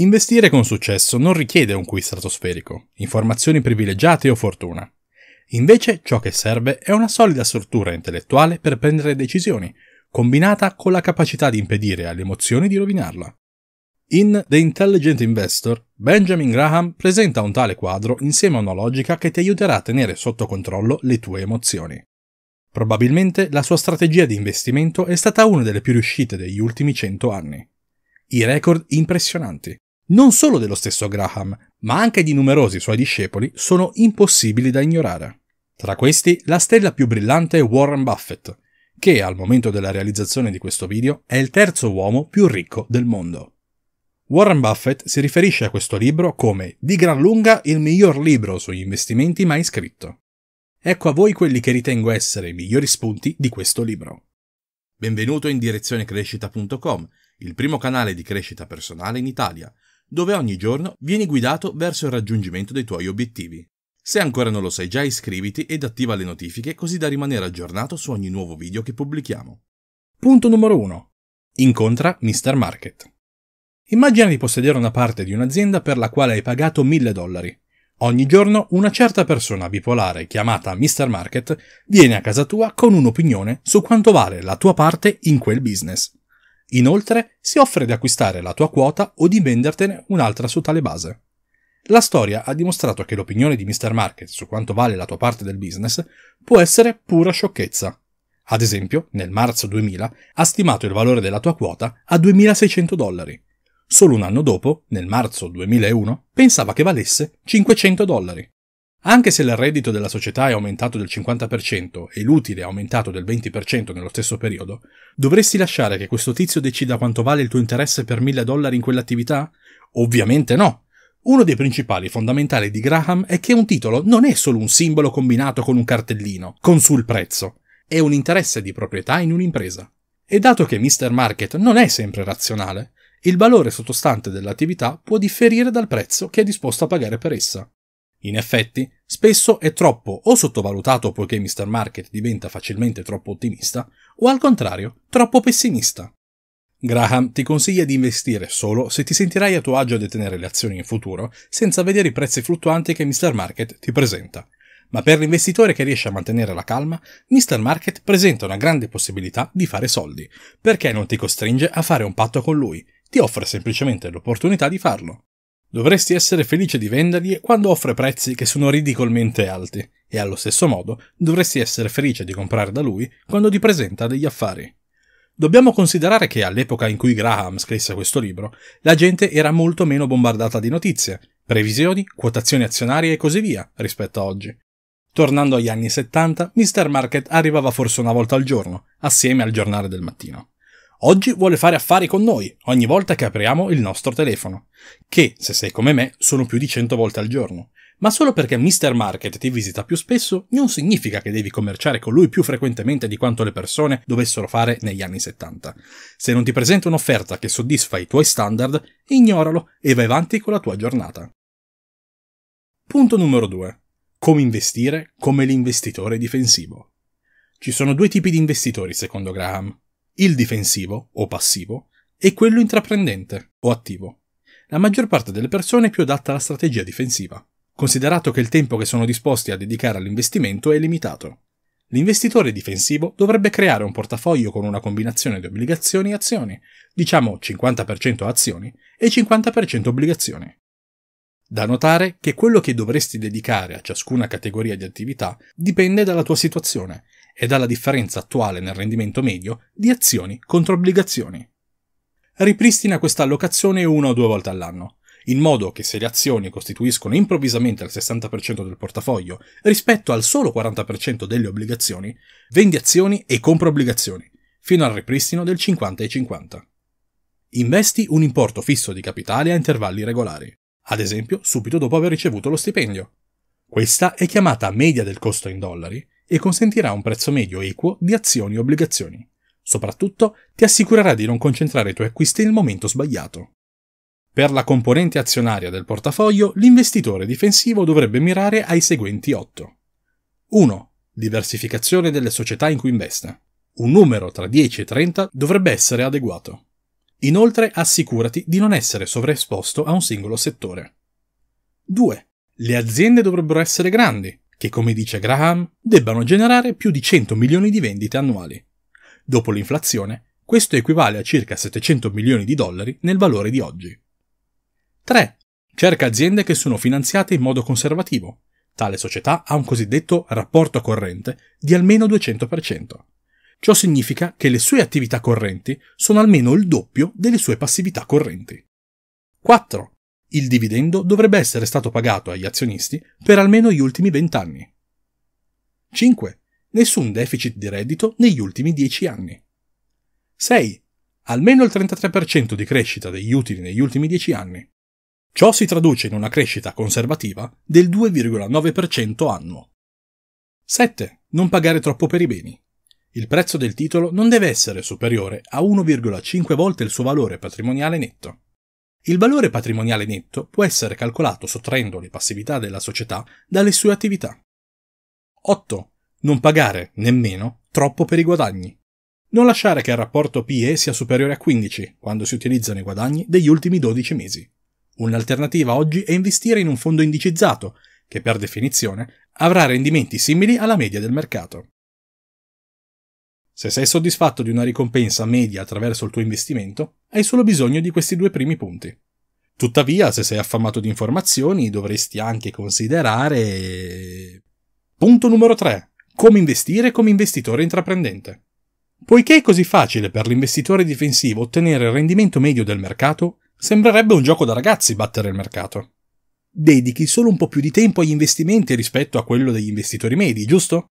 Investire con successo non richiede un qui stratosferico, informazioni privilegiate o fortuna. Invece ciò che serve è una solida struttura intellettuale per prendere decisioni, combinata con la capacità di impedire alle emozioni di rovinarla. In The Intelligent Investor, Benjamin Graham presenta un tale quadro insieme a una logica che ti aiuterà a tenere sotto controllo le tue emozioni. Probabilmente la sua strategia di investimento è stata una delle più riuscite degli ultimi cento anni. I record impressionanti, non solo dello stesso Graham, ma anche di numerosi suoi discepoli, sono impossibili da ignorare. Tra questi, la stella più brillante è Warren Buffett, che al momento della realizzazione di questo video è il terzo uomo più ricco del mondo. Warren Buffett si riferisce a questo libro come di gran lunga il miglior libro sugli investimenti mai scritto. Ecco a voi quelli che ritengo essere i migliori spunti di questo libro. Benvenuto in direzionecrescita.com, il primo canale di crescita personale in Italia dove ogni giorno vieni guidato verso il raggiungimento dei tuoi obiettivi. Se ancora non lo sai già iscriviti ed attiva le notifiche così da rimanere aggiornato su ogni nuovo video che pubblichiamo. Punto numero 1. Incontra Mr. Market. Immagina di possedere una parte di un'azienda per la quale hai pagato 1000 dollari. Ogni giorno una certa persona bipolare chiamata Mr. Market viene a casa tua con un'opinione su quanto vale la tua parte in quel business. Inoltre si offre di acquistare la tua quota o di vendertene un'altra su tale base. La storia ha dimostrato che l'opinione di Mr. Market su quanto vale la tua parte del business può essere pura sciocchezza. Ad esempio, nel marzo 2000 ha stimato il valore della tua quota a 2600 dollari. Solo un anno dopo, nel marzo 2001, pensava che valesse 500 dollari. Anche se il reddito della società è aumentato del 50% e l'utile è aumentato del 20% nello stesso periodo, dovresti lasciare che questo tizio decida quanto vale il tuo interesse per 1000 dollari in quell'attività? Ovviamente no! Uno dei principali fondamentali di Graham è che un titolo non è solo un simbolo combinato con un cartellino, con sul prezzo, è un interesse di proprietà in un'impresa. E dato che Mr. Market non è sempre razionale, il valore sottostante dell'attività può differire dal prezzo che è disposto a pagare per essa. In effetti, spesso è troppo o sottovalutato poiché Mr. Market diventa facilmente troppo ottimista, o al contrario, troppo pessimista. Graham ti consiglia di investire solo se ti sentirai a tuo agio a detenere le azioni in futuro senza vedere i prezzi fluttuanti che Mr. Market ti presenta. Ma per l'investitore che riesce a mantenere la calma, Mr. Market presenta una grande possibilità di fare soldi, perché non ti costringe a fare un patto con lui, ti offre semplicemente l'opportunità di farlo. Dovresti essere felice di vendergli quando offre prezzi che sono ridicolmente alti, e allo stesso modo dovresti essere felice di comprare da lui quando ti presenta degli affari. Dobbiamo considerare che all'epoca in cui Graham scrisse questo libro, la gente era molto meno bombardata di notizie, previsioni, quotazioni azionarie e così via rispetto a oggi. Tornando agli anni 70, Mr. Market arrivava forse una volta al giorno, assieme al giornale del mattino. Oggi vuole fare affari con noi ogni volta che apriamo il nostro telefono, che, se sei come me, sono più di 100 volte al giorno. Ma solo perché Mr. Market ti visita più spesso non significa che devi commerciare con lui più frequentemente di quanto le persone dovessero fare negli anni 70. Se non ti presenta un'offerta che soddisfa i tuoi standard, ignoralo e vai avanti con la tua giornata. Punto numero 2. Come investire come l'investitore difensivo. Ci sono due tipi di investitori secondo Graham il difensivo o passivo e quello intraprendente o attivo. La maggior parte delle persone è più adatta alla strategia difensiva, considerato che il tempo che sono disposti a dedicare all'investimento è limitato. L'investitore difensivo dovrebbe creare un portafoglio con una combinazione di obbligazioni e azioni, diciamo 50% azioni e 50% obbligazioni. Da notare che quello che dovresti dedicare a ciascuna categoria di attività dipende dalla tua situazione e dalla differenza attuale nel rendimento medio di azioni contro obbligazioni. Ripristina questa allocazione una o due volte all'anno, in modo che se le azioni costituiscono improvvisamente il 60% del portafoglio rispetto al solo 40% delle obbligazioni, vendi azioni e compra obbligazioni, fino al ripristino del 50 e 50. Investi un importo fisso di capitale a intervalli regolari, ad esempio subito dopo aver ricevuto lo stipendio. Questa è chiamata media del costo in dollari e consentirà un prezzo medio equo di azioni e obbligazioni. Soprattutto ti assicurerà di non concentrare i tuoi acquisti nel momento sbagliato. Per la componente azionaria del portafoglio, l'investitore difensivo dovrebbe mirare ai seguenti 8. 1. Diversificazione delle società in cui investe. Un numero tra 10 e 30 dovrebbe essere adeguato. Inoltre assicurati di non essere sovraesposto a un singolo settore. 2. Le aziende dovrebbero essere grandi, che come dice Graham debbano generare più di 100 milioni di vendite annuali. Dopo l'inflazione, questo equivale a circa 700 milioni di dollari nel valore di oggi. 3. Cerca aziende che sono finanziate in modo conservativo. Tale società ha un cosiddetto rapporto corrente di almeno 200%. Ciò significa che le sue attività correnti sono almeno il doppio delle sue passività correnti. 4. Il dividendo dovrebbe essere stato pagato agli azionisti per almeno gli ultimi 20 anni. 5. Nessun deficit di reddito negli ultimi 10 anni. 6. Almeno il 33% di crescita degli utili negli ultimi 10 anni. Ciò si traduce in una crescita conservativa del 2,9% annuo. 7. Non pagare troppo per i beni. Il prezzo del titolo non deve essere superiore a 1,5 volte il suo valore patrimoniale netto. Il valore patrimoniale netto può essere calcolato sottraendo le passività della società dalle sue attività. 8. Non pagare, nemmeno, troppo per i guadagni. Non lasciare che il rapporto PE sia superiore a 15 quando si utilizzano i guadagni degli ultimi 12 mesi. Un'alternativa oggi è investire in un fondo indicizzato, che per definizione avrà rendimenti simili alla media del mercato. Se sei soddisfatto di una ricompensa media attraverso il tuo investimento, hai solo bisogno di questi due primi punti. Tuttavia, se sei affamato di informazioni, dovresti anche considerare... Punto numero 3. Come investire come investitore intraprendente. Poiché è così facile per l'investitore difensivo ottenere il rendimento medio del mercato, sembrerebbe un gioco da ragazzi battere il mercato. Dedichi solo un po' più di tempo agli investimenti rispetto a quello degli investitori medi, giusto?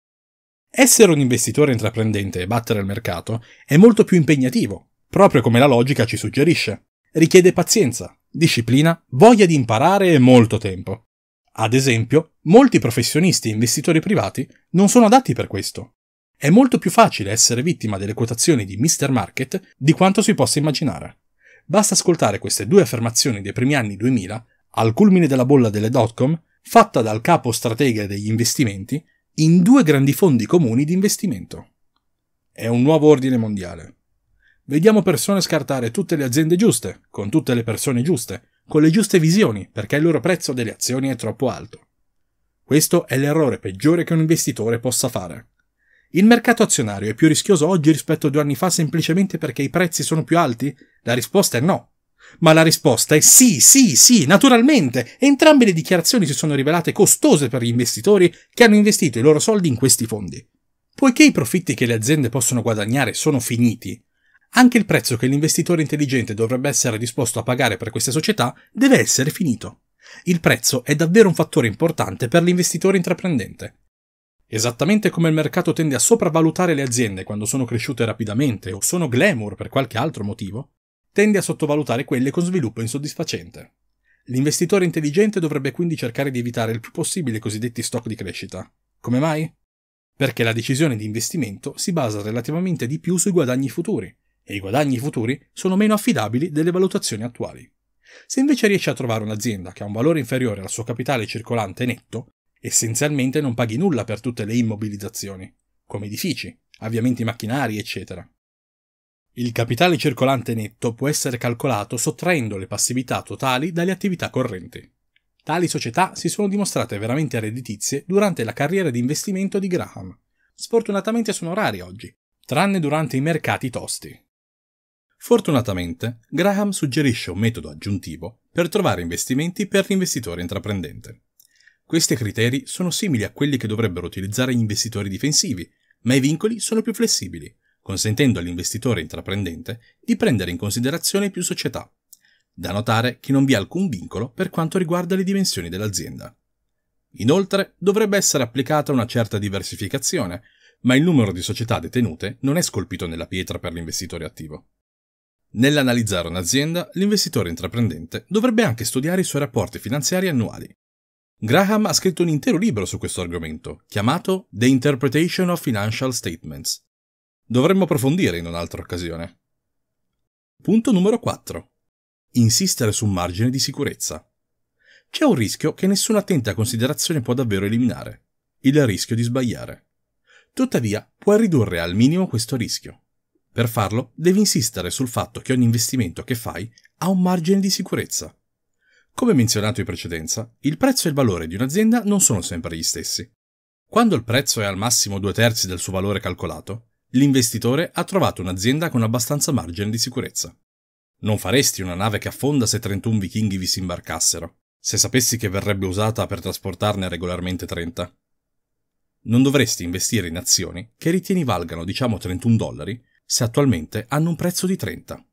Essere un investitore intraprendente e battere il mercato è molto più impegnativo, proprio come la logica ci suggerisce. Richiede pazienza, disciplina, voglia di imparare e molto tempo. Ad esempio, molti professionisti e investitori privati non sono adatti per questo. È molto più facile essere vittima delle quotazioni di Mr. Market di quanto si possa immaginare. Basta ascoltare queste due affermazioni dei primi anni 2000, al culmine della bolla delle dot-com, fatta dal capo stratega degli investimenti, in due grandi fondi comuni di investimento. È un nuovo ordine mondiale. Vediamo persone scartare tutte le aziende giuste, con tutte le persone giuste, con le giuste visioni, perché il loro prezzo delle azioni è troppo alto. Questo è l'errore peggiore che un investitore possa fare. Il mercato azionario è più rischioso oggi rispetto a due anni fa semplicemente perché i prezzi sono più alti? La risposta è no. Ma la risposta è sì, sì, sì, naturalmente. Entrambe le dichiarazioni si sono rivelate costose per gli investitori che hanno investito i loro soldi in questi fondi. Poiché i profitti che le aziende possono guadagnare sono finiti, anche il prezzo che l'investitore intelligente dovrebbe essere disposto a pagare per queste società deve essere finito. Il prezzo è davvero un fattore importante per l'investitore intraprendente. Esattamente come il mercato tende a sopravvalutare le aziende quando sono cresciute rapidamente o sono glamour per qualche altro motivo, tende a sottovalutare quelle con sviluppo insoddisfacente. L'investitore intelligente dovrebbe quindi cercare di evitare il più possibile i cosiddetti stock di crescita. Come mai? Perché la decisione di investimento si basa relativamente di più sui guadagni futuri, e i guadagni futuri sono meno affidabili delle valutazioni attuali. Se invece riesci a trovare un'azienda che ha un valore inferiore al suo capitale circolante netto, essenzialmente non paghi nulla per tutte le immobilizzazioni, come edifici, avviamenti macchinari, eccetera. Il capitale circolante netto può essere calcolato sottraendo le passività totali dalle attività correnti. Tali società si sono dimostrate veramente redditizie durante la carriera di investimento di Graham. Sfortunatamente sono rari oggi, tranne durante i mercati tosti. Fortunatamente, Graham suggerisce un metodo aggiuntivo per trovare investimenti per l'investitore intraprendente. Questi criteri sono simili a quelli che dovrebbero utilizzare gli investitori difensivi, ma i vincoli sono più flessibili, consentendo all'investitore intraprendente di prendere in considerazione più società. Da notare che non vi è alcun vincolo per quanto riguarda le dimensioni dell'azienda. Inoltre dovrebbe essere applicata una certa diversificazione, ma il numero di società detenute non è scolpito nella pietra per l'investitore attivo. Nell'analizzare un'azienda, l'investitore intraprendente dovrebbe anche studiare i suoi rapporti finanziari annuali. Graham ha scritto un intero libro su questo argomento, chiamato The Interpretation of Financial Statements, Dovremmo approfondire in un'altra occasione. Punto numero 4. Insistere su un margine di sicurezza. C'è un rischio che nessuna attenta considerazione può davvero eliminare, il rischio di sbagliare. Tuttavia, puoi ridurre al minimo questo rischio. Per farlo, devi insistere sul fatto che ogni investimento che fai ha un margine di sicurezza. Come menzionato in precedenza, il prezzo e il valore di un'azienda non sono sempre gli stessi. Quando il prezzo è al massimo due terzi del suo valore calcolato, l'investitore ha trovato un'azienda con abbastanza margine di sicurezza. Non faresti una nave che affonda se 31 vichinghi vi si imbarcassero, se sapessi che verrebbe usata per trasportarne regolarmente 30. Non dovresti investire in azioni che ritieni valgano diciamo 31 dollari se attualmente hanno un prezzo di 30.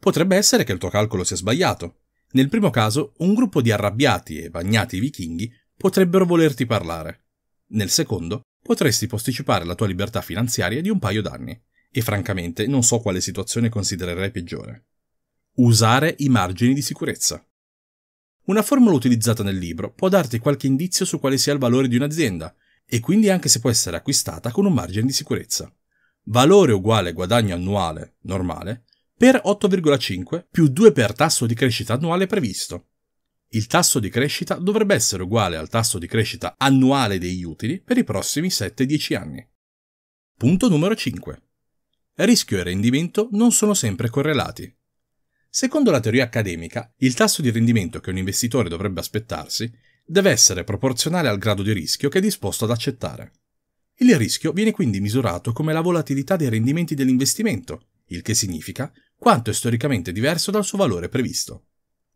Potrebbe essere che il tuo calcolo sia sbagliato. Nel primo caso, un gruppo di arrabbiati e bagnati vichinghi potrebbero volerti parlare. Nel secondo, potresti posticipare la tua libertà finanziaria di un paio d'anni, e francamente non so quale situazione considererei peggiore. Usare i margini di sicurezza. Una formula utilizzata nel libro può darti qualche indizio su quale sia il valore di un'azienda, e quindi anche se può essere acquistata con un margine di sicurezza. Valore uguale guadagno annuale normale per 8,5 più 2 per tasso di crescita annuale previsto, il tasso di crescita dovrebbe essere uguale al tasso di crescita annuale degli utili per i prossimi 7-10 anni. Punto numero 5. Rischio e rendimento non sono sempre correlati. Secondo la teoria accademica, il tasso di rendimento che un investitore dovrebbe aspettarsi deve essere proporzionale al grado di rischio che è disposto ad accettare. Il rischio viene quindi misurato come la volatilità dei rendimenti dell'investimento, il che significa quanto è storicamente diverso dal suo valore previsto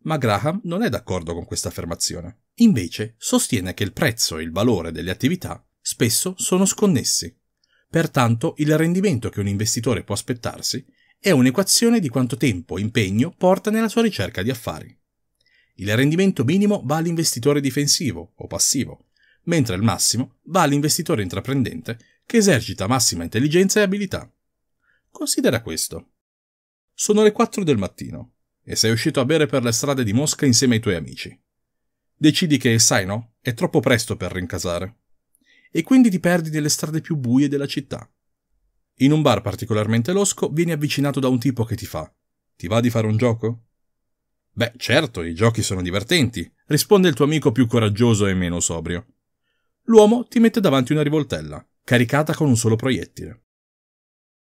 ma Graham non è d'accordo con questa affermazione. Invece sostiene che il prezzo e il valore delle attività spesso sono sconnessi. Pertanto il rendimento che un investitore può aspettarsi è un'equazione di quanto tempo e impegno porta nella sua ricerca di affari. Il rendimento minimo va all'investitore difensivo o passivo, mentre il massimo va all'investitore intraprendente che esercita massima intelligenza e abilità. Considera questo. Sono le 4 del mattino e sei uscito a bere per le strade di Mosca insieme ai tuoi amici. Decidi che, sai no, è troppo presto per rincasare. E quindi ti perdi nelle strade più buie della città. In un bar particolarmente losco vieni avvicinato da un tipo che ti fa: Ti va di fare un gioco? Beh, certo, i giochi sono divertenti, risponde il tuo amico più coraggioso e meno sobrio. L'uomo ti mette davanti una rivoltella, caricata con un solo proiettile.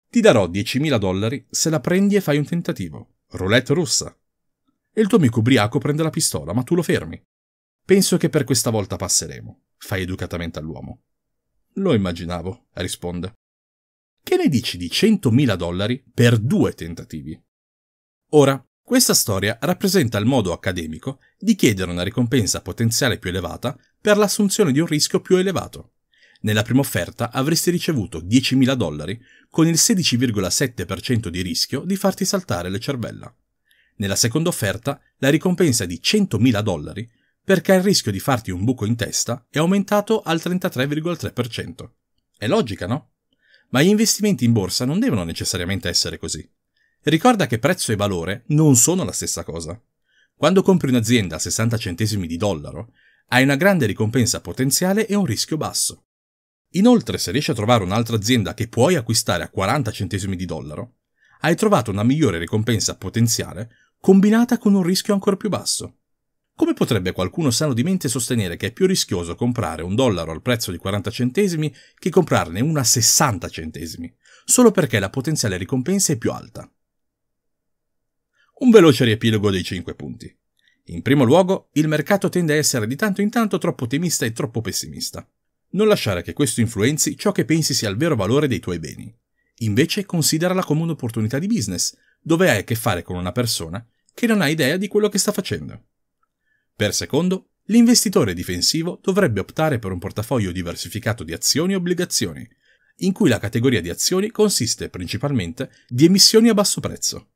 Ti darò 10.000 dollari se la prendi e fai un tentativo. Roulette russa. E il tuo amico ubriaco prende la pistola, ma tu lo fermi. Penso che per questa volta passeremo, fai educatamente all'uomo. Lo immaginavo, risponde. Che ne dici di 100.000 dollari per due tentativi? Ora, questa storia rappresenta il modo accademico di chiedere una ricompensa potenziale più elevata per l'assunzione di un rischio più elevato. Nella prima offerta avresti ricevuto 10.000 dollari con il 16,7% di rischio di farti saltare le cervella. Nella seconda offerta la ricompensa è di 100.000 dollari perché il rischio di farti un buco in testa è aumentato al 33,3%. È logica, no? Ma gli investimenti in borsa non devono necessariamente essere così. Ricorda che prezzo e valore non sono la stessa cosa. Quando compri un'azienda a 60 centesimi di dollaro, hai una grande ricompensa potenziale e un rischio basso. Inoltre, se riesci a trovare un'altra azienda che puoi acquistare a 40 centesimi di dollaro, hai trovato una migliore ricompensa potenziale combinata con un rischio ancora più basso. Come potrebbe qualcuno sano di mente sostenere che è più rischioso comprare un dollaro al prezzo di 40 centesimi che comprarne una a 60 centesimi, solo perché la potenziale ricompensa è più alta? Un veloce riepilogo dei 5 punti. In primo luogo, il mercato tende a essere di tanto in tanto troppo ottimista e troppo pessimista. Non lasciare che questo influenzi ciò che pensi sia il vero valore dei tuoi beni. Invece considerala come un'opportunità di business, dove hai a che fare con una persona che non ha idea di quello che sta facendo. Per secondo, l'investitore difensivo dovrebbe optare per un portafoglio diversificato di azioni e obbligazioni, in cui la categoria di azioni consiste principalmente di emissioni a basso prezzo.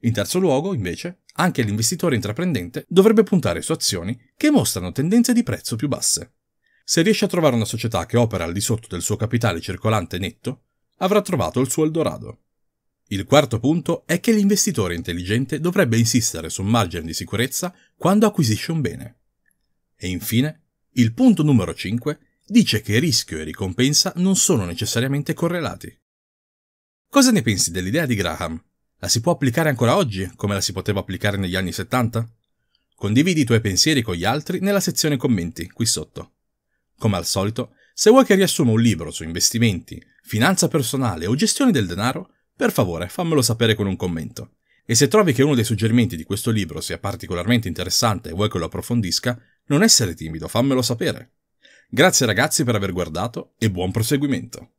In terzo luogo, invece, anche l'investitore intraprendente dovrebbe puntare su azioni che mostrano tendenze di prezzo più basse. Se riesce a trovare una società che opera al di sotto del suo capitale circolante netto, avrà trovato il suo Eldorado. Il quarto punto è che l'investitore intelligente dovrebbe insistere su un margine di sicurezza quando acquisisce un bene. E infine, il punto numero 5 dice che rischio e ricompensa non sono necessariamente correlati. Cosa ne pensi dell'idea di Graham? La si può applicare ancora oggi, come la si poteva applicare negli anni 70? Condividi i tuoi pensieri con gli altri nella sezione commenti qui sotto. Come al solito, se vuoi che riassuma un libro su investimenti, finanza personale o gestione del denaro, per favore fammelo sapere con un commento. E se trovi che uno dei suggerimenti di questo libro sia particolarmente interessante e vuoi che lo approfondisca, non essere timido, fammelo sapere. Grazie ragazzi per aver guardato e buon proseguimento.